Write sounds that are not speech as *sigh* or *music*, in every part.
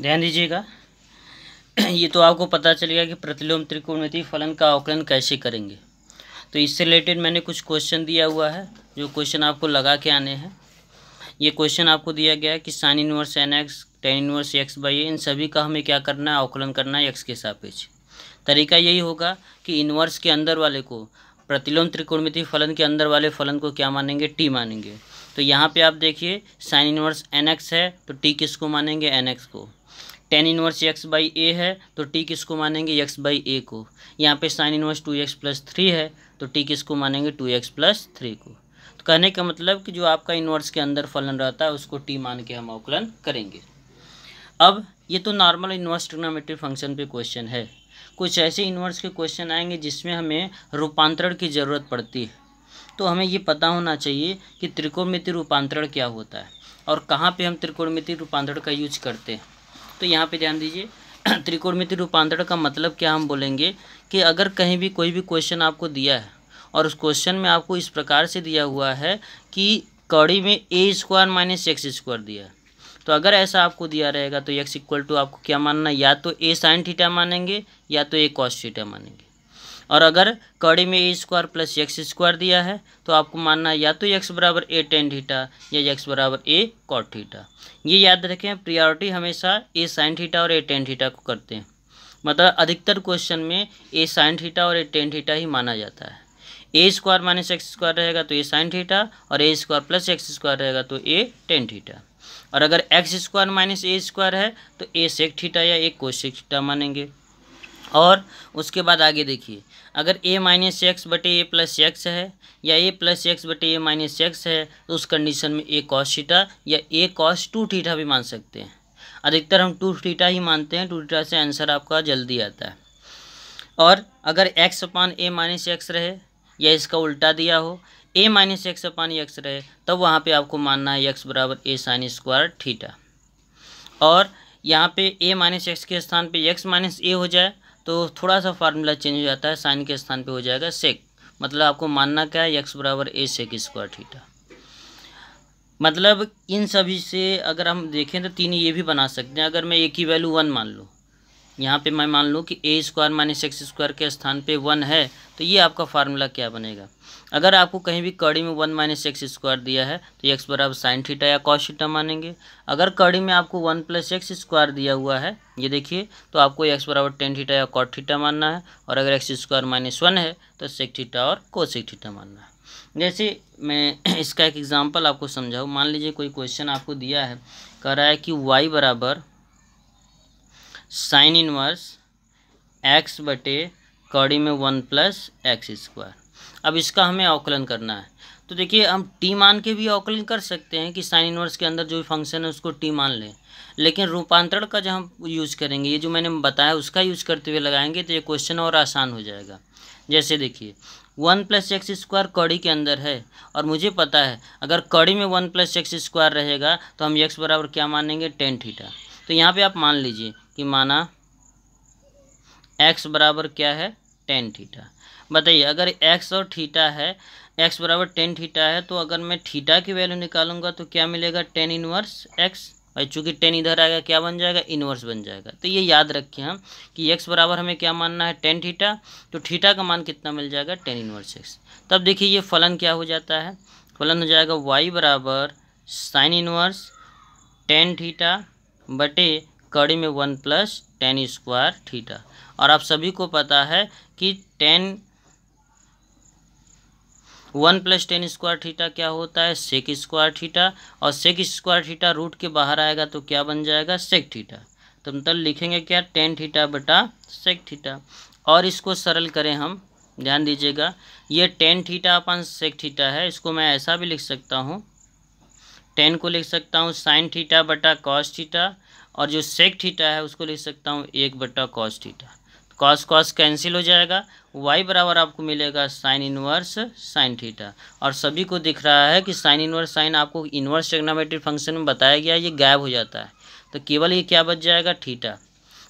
ध्यान दीजिएगा *clears throat* ये तो आपको पता चल गया कि प्रतिलोम त्रिकोणमिति फलन का आकलन कैसे करेंगे तो इससे रिलेटेड मैंने कुछ क्वेश्चन दिया हुआ है जो क्वेश्चन आपको लगा के आने हैं ये क्वेश्चन आपको दिया गया है कि sine inverse N X tan inverse X by इन सभी का हमें क्या करना है आकलन करना है एक्स के सापेक्ष तरीका यही होगा कि इनवर्स के अंदर वाले को प्रतिलोम त्रिकोणमिति फलन के अंदर वाले फलन को क्या मानेंगे टी मानेंगे तो यहाँ पे आप देखिए साइन इनवर्स एन एक्स है तो टी किसको मानेंगे एन एक्स को tan inverse X by A है तो टी किसको मानेंगे एक्स बाई ए को यहाँ पे sine inverse two X plus three है तो टी किसको मानेंगे टू एक्स प्लस थ्री को तो कहने का मतलब कि जो आपका इनवर्स के अंदर फलन रहता है उसको टी मान के हम अवकलन करेंगे अब ये तो नॉर्मल इनवर्स ट्रिग्नोमेट्री फंक्शन पे क्वेश्चन है कुछ ऐसे इनवर्स के क्वेश्चन आएंगे जिसमें हमें रूपांतरण की ज़रूरत पड़ती है तो हमें ये पता होना चाहिए कि त्रिकोणमिति रूपांतरण क्या होता है और कहाँ पे हम त्रिकोणमिति रूपांतरण का यूज करते हैं तो यहाँ पे ध्यान दीजिए *clears throat* त्रिकोणमिति रूपांतरण का मतलब क्या हम बोलेंगे कि अगर कहीं भी कोई भी क्वेश्चन आपको दिया है और उस क्वेश्चन में आपको इस प्रकार से दिया हुआ है कि कड़ी में A square minus X square दिया है तो अगर ऐसा आपको दिया रहेगा तो एक्स इक्वल टू आपको क्या मानना या तो ए साइन थीटा मानेंगे या तो ए कॉस थीटा मानेंगे और अगर कड़ी में A square plus X square दिया है तो आपको मानना है या तो एक्स बराबर ए टेन थीटा या एक्स बराबर ए कॉट थीटा ये याद रखें प्रियॉरिटी हमेशा ए साइन थीटा और ए टेन थीटा को करते हैं मतलब अधिकतर क्वेश्चन में ए साइन थीटा और ए टेन थीटा ही माना जाता है A square minus X square रहेगा तो ए साइन थीटा और A square plus X square रहेगा तो ए टेन थीटा और अगर X square minus A square है तो ए सेक थीटा या ए कोसेक थीटा मानेंगे और उसके बाद आगे देखिए अगर ए माइनस एक्स बटे ए प्लस एक्स है या ए प्लस एक्स बटे ए माइनस एक्स है तो उस कंडीशन में ए कॉस थीटा या ए कॉस टू थीटा भी मान सकते हैं अधिकतर हम टू थीटा ही मानते हैं टू थीटा से आंसर आपका जल्दी आता है और अगर X upon A minus X रहे या इसका उल्टा दिया हो A minus X upon X रहे तब वहाँ पर आपको मानना है एक्स बराबर ए साइन स्क्वायर थीटा और यहाँ पे ए माइनस एक्स के स्थान पे x माइनस ए हो जाए तो थोड़ा सा फार्मूला चेंज हो जाता है साइन के स्थान पे हो जाएगा सेक मतलब आपको मानना क्या है एक्स बराबर ए सेक स्क्वायर थीटा मतलब इन सभी से अगर हम देखें तो तीन ये भी बना सकते हैं अगर मैं ए की वैल्यू वन मान लूँ यहाँ पे मैं मान लूँ कि A square minus X square के स्थान पे वन है तो ये आपका फार्मूला क्या बनेगा अगर आपको कहीं भी कड़ी में वन माइनस एक्स स्क्वायर दिया है तो एक्स बराबर साइन थीटा या कॉस थीटा मानेंगे अगर कड़ी में आपको वन प्लस एक्स स्क्वायर दिया हुआ है ये देखिए तो आपको एक्स बराबर टेन थीटा या कॉट थीटा मानना है और अगर एक्स स्क्वायर माइनस वन है तो सेक थीटा और कोसेक थीटा मानना है जैसे मैं *clears throat* इसका एक एग्जाम्पल आपको समझाऊँ मान लीजिए कोई क्वेश्चन आपको दिया है कह रहा है कि वाई बराबर साइन इनवर्स एक्स बटे कौड़ी में वन प्लस एक्स स्क्वायर अब इसका हमें अवकलन करना है तो देखिए हम टी मान के भी अवकलन कर सकते हैं कि साइन इनवर्स के अंदर जो भी फंक्शन है उसको टी मान लें लेकिन रूपांतरण का जब हम यूज़ करेंगे ये जो मैंने बताया उसका यूज़ करते हुए लगाएंगे तो ये क्वेश्चन और आसान हो जाएगा जैसे देखिए वन प्लस एक्स स्क्वायर कौड़ी के अंदर है और मुझे पता है अगर कौड़ी में वन प्लस एक्स स्क्वायर रहेगा तो हम एक्स बराबर क्या मानेंगे टेन थीटा तो यहाँ पे आप मान लीजिए कि माना एक्स बराबर क्या है टेन थीटा बताइए अगर एक्स और थीटा है एक्स बराबर टेन थीटा है तो अगर मैं थीटा की वैल्यू निकालूंगा तो क्या मिलेगा टेन इनवर्स एक्स भाई चूँकि टेन इधर आएगा क्या बन जाएगा इनवर्स बन जाएगा तो ये याद रखें हम कि एक्स बराबर हमें क्या मानना है टेन थीटा तो थीटा का मान कितना मिल जाएगा टेन इनवर्स एक्स तब देखिए ये फलन क्या हो जाता है फलन हो जाएगा वाई बराबर साइन इनवर्स टेन थीटा बटे कड़ी में one plus tan square theta और आप सभी को पता है कि tan one plus tan square theta क्या होता है सेक स्क्वायर थीटा और सेक स्क्वायर थीटा रूट के बाहर आएगा तो क्या बन जाएगा सेक थीटा तो मतलब लिखेंगे क्या टेन थीटा बटा सेक थीटा और इसको सरल करें हम ध्यान दीजिएगा ये tan theta upon sec theta है इसको मैं ऐसा भी लिख सकता हूँ टेन को लिख सकता हूँ साइन थीटा बटा कॉस थीटा और जो सेक थीटा है उसको लिख सकता हूँ एक बट्टा cos theta cos cos cancel हो जाएगा वाई बराबर आपको मिलेगा साइन इनवर्स साइन थीटा और सभी को दिख रहा है कि साइन इनवर्स साइन आपको इनवर्स टेग्नामेट्रिक फंक्शन में बताया गया ये गायब हो जाता है तो केवल ये क्या बच जाएगा थीटा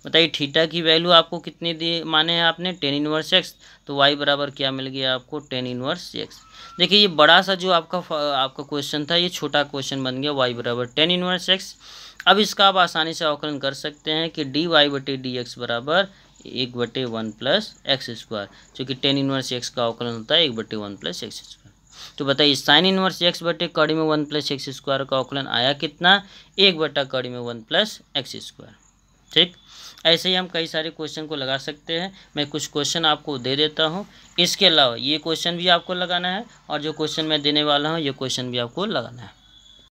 बताइए थीटा की वैल्यू आपको कितनी दी माने हैं आपने टेन इनवर्स एक्स तो वाई बराबर क्या मिल गया आपको टेन इनवर्स एक्स देखिए ये बड़ा सा जो आपका आपका क्वेश्चन था ये छोटा क्वेश्चन बन गया वाई बराबर टेन इनवर्स एक्स अब इसका आप आसानी से आकलन कर सकते हैं कि डी वाई बटे डी एक्स बराबर एक बटे वन प्लस एक्स स्क्वायर चूँकि टेन इनवर्स एक्स का आकलन होता है एक बटे वन प्लस एक्स स्क्वायर तो बताइए साइन इनवर्स एक्स बटे कड़ी में वन प्लस एक्स स्क्वायर का आकलन आया कितना एक बटा कड़ी में वन प्लस एक्स स्क्वायर ठीक ऐसे ही हम कई सारे क्वेश्चन को लगा सकते हैं मैं कुछ क्वेश्चन आपको दे देता हूँ इसके अलावा ये क्वेश्चन भी आपको लगाना है और जो क्वेश्चन मैं देने वाला हूँ ये क्वेश्चन भी आपको लगाना है